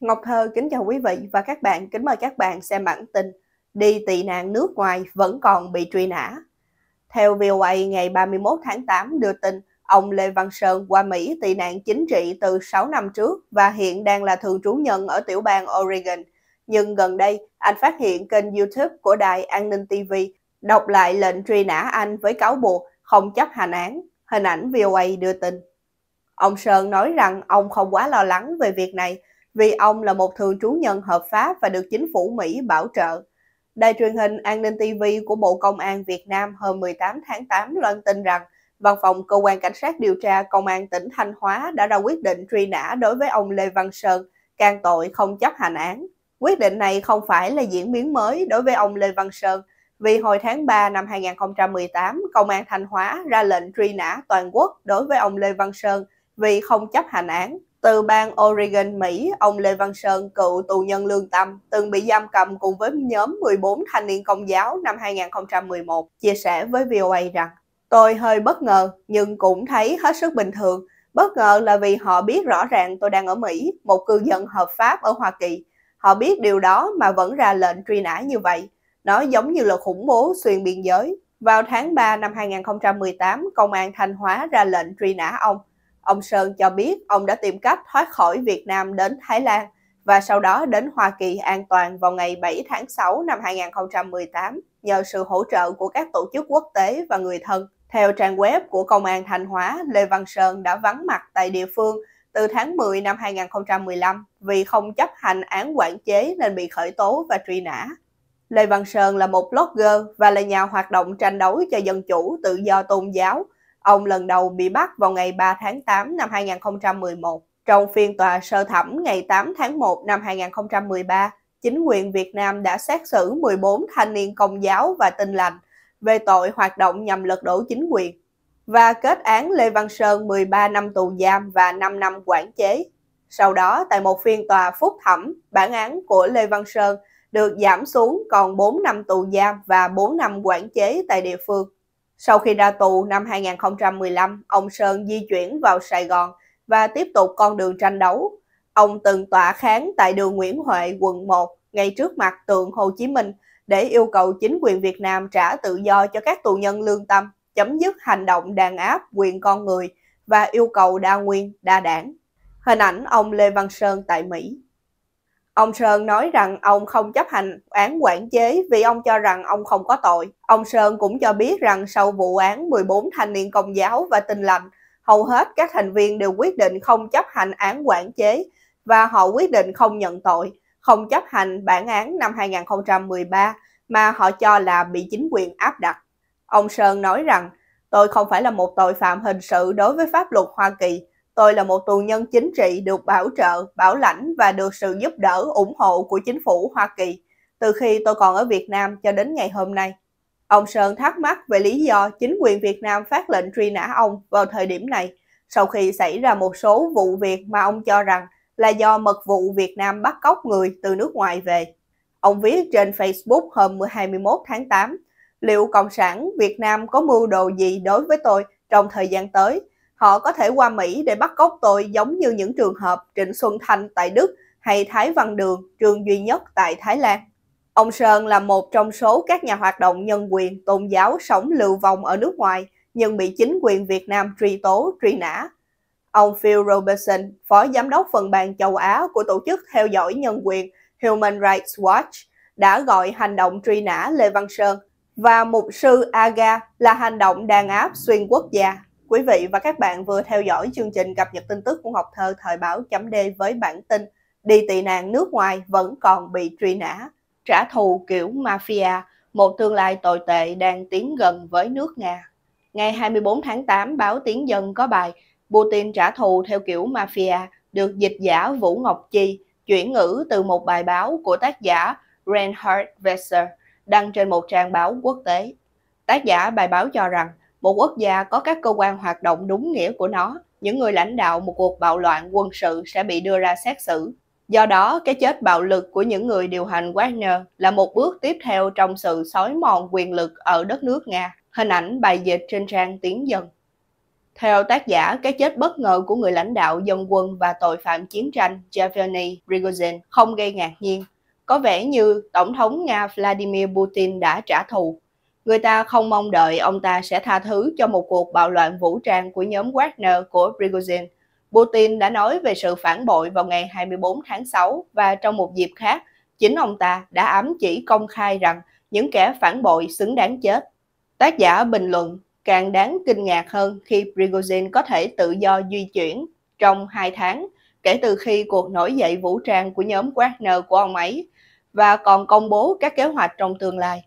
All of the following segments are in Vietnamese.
Ngọc Thơ kính chào quý vị và các bạn, kính mời các bạn xem bản tin Đi tị nạn nước ngoài vẫn còn bị truy nã. Theo VOA ngày 31 tháng 8 đưa tin, ông Lê Văn Sơn qua Mỹ tị nạn chính trị từ 6 năm trước và hiện đang là thường trú nhân ở tiểu bang Oregon. Nhưng gần đây, anh phát hiện kênh YouTube của đài An ninh TV đọc lại lệnh truy nã anh với cáo buộc không chấp hành án. Hình ảnh VOA đưa tin. Ông Sơn nói rằng ông không quá lo lắng về việc này vì ông là một thường trú nhân hợp pháp và được chính phủ Mỹ bảo trợ. Đài truyền hình An ninh TV của Bộ Công an Việt Nam hôm 18 tháng 8 loan tin rằng Văn phòng Cơ quan Cảnh sát điều tra Công an tỉnh Thanh Hóa đã ra quyết định truy nã đối với ông Lê Văn Sơn, can tội không chấp hành án. Quyết định này không phải là diễn biến mới đối với ông Lê Văn Sơn, vì hồi tháng 3 năm 2018, Công an Thanh Hóa ra lệnh truy nã toàn quốc đối với ông Lê Văn Sơn vì không chấp hành án. Từ bang Oregon, Mỹ, ông Lê Văn Sơn, cựu tù nhân lương tâm, từng bị giam cầm cùng với nhóm 14 thanh niên công giáo năm 2011, chia sẻ với VOA rằng Tôi hơi bất ngờ, nhưng cũng thấy hết sức bình thường. Bất ngờ là vì họ biết rõ ràng tôi đang ở Mỹ, một cư dân hợp pháp ở Hoa Kỳ. Họ biết điều đó mà vẫn ra lệnh truy nã như vậy. Nó giống như là khủng bố xuyên biên giới. Vào tháng 3 năm 2018, Công an Thanh Hóa ra lệnh truy nã ông – Ông Sơn cho biết ông đã tìm cách thoát khỏi Việt Nam đến Thái Lan và sau đó đến Hoa Kỳ an toàn vào ngày 7 tháng 6 năm 2018 nhờ sự hỗ trợ của các tổ chức quốc tế và người thân. Theo trang web của Công an Thanh Hóa, Lê Văn Sơn đã vắng mặt tại địa phương từ tháng 10 năm 2015 vì không chấp hành án quản chế nên bị khởi tố và truy nã. Lê Văn Sơn là một blogger và là nhà hoạt động tranh đấu cho dân chủ tự do tôn giáo, Ông lần đầu bị bắt vào ngày 3 tháng 8 năm 2011. Trong phiên tòa sơ thẩm ngày 8 tháng 1 năm 2013, chính quyền Việt Nam đã xét xử 14 thanh niên công giáo và tin lành về tội hoạt động nhằm lật đổ chính quyền và kết án Lê Văn Sơn 13 năm tù giam và 5 năm quản chế. Sau đó, tại một phiên tòa phúc thẩm, bản án của Lê Văn Sơn được giảm xuống còn 4 năm tù giam và 4 năm quản chế tại địa phương. Sau khi ra tù năm 2015, ông Sơn di chuyển vào Sài Gòn và tiếp tục con đường tranh đấu. Ông từng tỏa kháng tại đường Nguyễn Huệ, quận 1, ngay trước mặt tượng Hồ Chí Minh để yêu cầu chính quyền Việt Nam trả tự do cho các tù nhân lương tâm, chấm dứt hành động đàn áp quyền con người và yêu cầu đa nguyên, đa đảng. Hình ảnh ông Lê Văn Sơn tại Mỹ Ông Sơn nói rằng ông không chấp hành án quản chế vì ông cho rằng ông không có tội. Ông Sơn cũng cho biết rằng sau vụ án 14 thanh niên công giáo và tình lành, hầu hết các thành viên đều quyết định không chấp hành án quản chế và họ quyết định không nhận tội, không chấp hành bản án năm 2013 mà họ cho là bị chính quyền áp đặt. Ông Sơn nói rằng, tôi không phải là một tội phạm hình sự đối với pháp luật Hoa Kỳ, Tôi là một tù nhân chính trị được bảo trợ, bảo lãnh và được sự giúp đỡ, ủng hộ của chính phủ Hoa Kỳ từ khi tôi còn ở Việt Nam cho đến ngày hôm nay. Ông Sơn thắc mắc về lý do chính quyền Việt Nam phát lệnh truy nã ông vào thời điểm này sau khi xảy ra một số vụ việc mà ông cho rằng là do mật vụ Việt Nam bắt cóc người từ nước ngoài về. Ông viết trên Facebook hôm 21 tháng 8, liệu Cộng sản Việt Nam có mưu đồ gì đối với tôi trong thời gian tới – Họ có thể qua Mỹ để bắt cóc tôi giống như những trường hợp Trịnh Xuân Thanh tại Đức hay Thái Văn Đường, trường duy nhất tại Thái Lan. Ông Sơn là một trong số các nhà hoạt động nhân quyền tôn giáo sống lưu vong ở nước ngoài nhưng bị chính quyền Việt Nam truy tố, truy nã. Ông Phil Robertson, phó giám đốc phần bàn châu Á của tổ chức theo dõi nhân quyền Human Rights Watch, đã gọi hành động truy nã Lê Văn Sơn và mục sư Aga là hành động đàn áp xuyên quốc gia. Quý vị và các bạn vừa theo dõi chương trình cập nhật tin tức của Ngọc Thơ thời báo chấm với bản tin Đi tị nạn nước ngoài vẫn còn bị truy nã, trả thù kiểu mafia, một tương lai tồi tệ đang tiến gần với nước Nga. Ngày 24 tháng 8, báo Tiếng Dân có bài Putin trả thù theo kiểu mafia được dịch giả Vũ Ngọc Chi chuyển ngữ từ một bài báo của tác giả Reinhard Wesser đăng trên một trang báo quốc tế. Tác giả bài báo cho rằng một quốc gia có các cơ quan hoạt động đúng nghĩa của nó, những người lãnh đạo một cuộc bạo loạn quân sự sẽ bị đưa ra xét xử. Do đó, cái chết bạo lực của những người điều hành Wagner là một bước tiếp theo trong sự xói mòn quyền lực ở đất nước Nga. Hình ảnh bài dịch trên trang tiến dần. Theo tác giả, cái chết bất ngờ của người lãnh đạo dân quân và tội phạm chiến tranh Yevgeny Prigozhin không gây ngạc nhiên. Có vẻ như Tổng thống Nga Vladimir Putin đã trả thù Người ta không mong đợi ông ta sẽ tha thứ cho một cuộc bạo loạn vũ trang của nhóm Wagner của Prigozhin. Putin đã nói về sự phản bội vào ngày 24 tháng 6 và trong một dịp khác, chính ông ta đã ám chỉ công khai rằng những kẻ phản bội xứng đáng chết. Tác giả bình luận càng đáng kinh ngạc hơn khi Prigozhin có thể tự do di chuyển trong hai tháng kể từ khi cuộc nổi dậy vũ trang của nhóm Wagner của ông ấy và còn công bố các kế hoạch trong tương lai.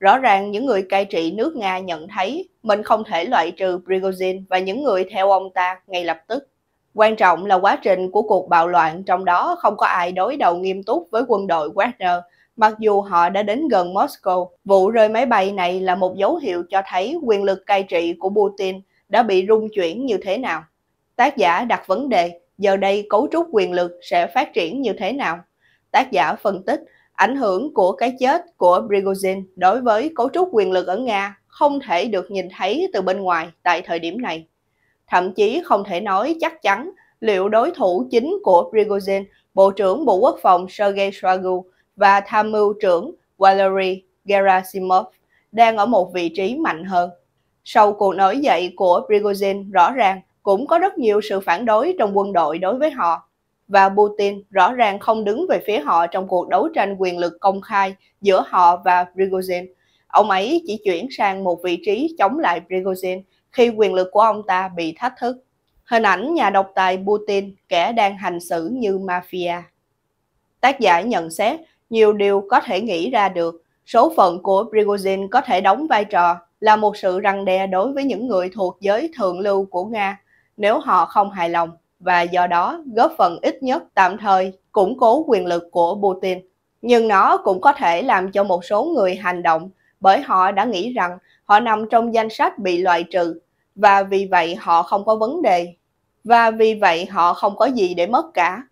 Rõ ràng những người cai trị nước Nga nhận thấy mình không thể loại trừ Prigozhin và những người theo ông ta ngay lập tức. Quan trọng là quá trình của cuộc bạo loạn trong đó không có ai đối đầu nghiêm túc với quân đội Wagner, mặc dù họ đã đến gần Moscow. Vụ rơi máy bay này là một dấu hiệu cho thấy quyền lực cai trị của Putin đã bị rung chuyển như thế nào. Tác giả đặt vấn đề, giờ đây cấu trúc quyền lực sẽ phát triển như thế nào? Tác giả phân tích Ảnh hưởng của cái chết của Prigozhin đối với cấu trúc quyền lực ở Nga không thể được nhìn thấy từ bên ngoài tại thời điểm này. Thậm chí không thể nói chắc chắn liệu đối thủ chính của Prigozhin, Bộ trưởng Bộ Quốc phòng Sergei Shoigu và Tham mưu trưởng Valery Gerasimov đang ở một vị trí mạnh hơn. Sau cuộc nổi dậy của Prigozhin rõ ràng cũng có rất nhiều sự phản đối trong quân đội đối với họ và Putin rõ ràng không đứng về phía họ trong cuộc đấu tranh quyền lực công khai giữa họ và Prigozhin. Ông ấy chỉ chuyển sang một vị trí chống lại Prigozhin khi quyền lực của ông ta bị thách thức. Hình ảnh nhà độc tài Putin, kẻ đang hành xử như mafia. Tác giả nhận xét, nhiều điều có thể nghĩ ra được. Số phận của Prigozhin có thể đóng vai trò là một sự răng đe đối với những người thuộc giới thượng lưu của Nga nếu họ không hài lòng và do đó góp phần ít nhất tạm thời củng cố quyền lực của Putin. Nhưng nó cũng có thể làm cho một số người hành động bởi họ đã nghĩ rằng họ nằm trong danh sách bị loại trừ và vì vậy họ không có vấn đề và vì vậy họ không có gì để mất cả.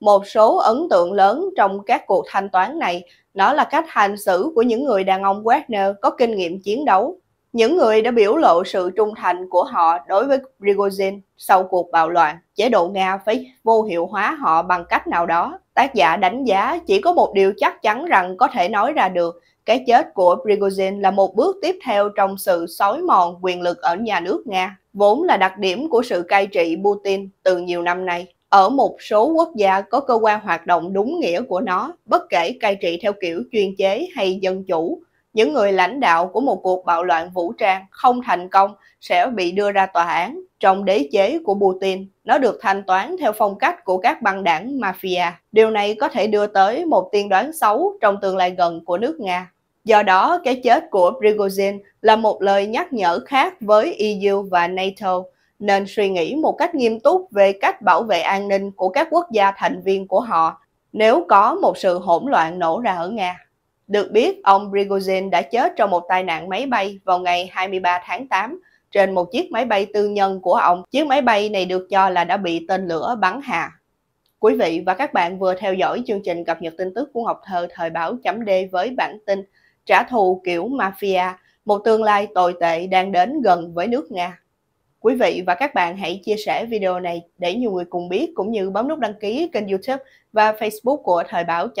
Một số ấn tượng lớn trong các cuộc thanh toán này nó là cách hành xử của những người đàn ông Wagner có kinh nghiệm chiến đấu những người đã biểu lộ sự trung thành của họ đối với Prigozhin sau cuộc bạo loạn, chế độ Nga phải vô hiệu hóa họ bằng cách nào đó. Tác giả đánh giá chỉ có một điều chắc chắn rằng có thể nói ra được, cái chết của Prigozhin là một bước tiếp theo trong sự xói mòn quyền lực ở nhà nước Nga, vốn là đặc điểm của sự cai trị Putin từ nhiều năm nay. Ở một số quốc gia có cơ quan hoạt động đúng nghĩa của nó, bất kể cai trị theo kiểu chuyên chế hay dân chủ, những người lãnh đạo của một cuộc bạo loạn vũ trang không thành công sẽ bị đưa ra tòa án. Trong đế chế của Putin, nó được thanh toán theo phong cách của các băng đảng mafia. Điều này có thể đưa tới một tiên đoán xấu trong tương lai gần của nước Nga. Do đó, cái chết của Prigozhin là một lời nhắc nhở khác với EU và NATO, nên suy nghĩ một cách nghiêm túc về cách bảo vệ an ninh của các quốc gia thành viên của họ nếu có một sự hỗn loạn nổ ra ở Nga. Được biết, ông Prigozhin đã chết trong một tai nạn máy bay vào ngày 23 tháng 8 trên một chiếc máy bay tư nhân của ông. Chiếc máy bay này được cho là đã bị tên lửa bắn hạ. Quý vị và các bạn vừa theo dõi chương trình cập nhật tin tức của Ngọc Thơ thời báo chấm D với bản tin Trả thù kiểu Mafia, một tương lai tồi tệ đang đến gần với nước Nga. Quý vị và các bạn hãy chia sẻ video này để nhiều người cùng biết cũng như bấm nút đăng ký kênh youtube và facebook của thời báo D